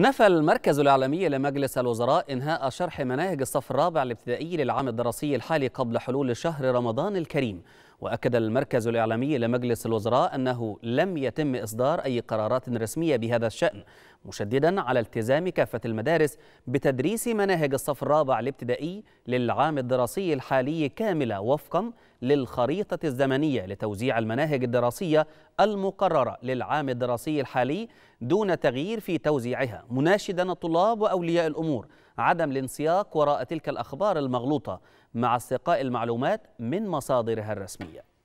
نفى المركز الإعلامي لمجلس الوزراء إنهاء شرح مناهج الصف الرابع الابتدائي للعام الدراسي الحالي قبل حلول شهر رمضان الكريم وأكد المركز الإعلامي لمجلس الوزراء أنه لم يتم إصدار أي قرارات رسمية بهذا الشأن مشددا على التزام كافة المدارس بتدريس مناهج الصف الرابع الابتدائي للعام الدراسي الحالي كاملة وفقا للخريطة الزمنية لتوزيع المناهج الدراسية المقررة للعام الدراسي الحالي دون تغيير في توزيعها مناشدا الطلاب وأولياء الأمور عدم الانسياق وراء تلك الأخبار المغلوطة مع استقاء المعلومات من مصادرها الرسمية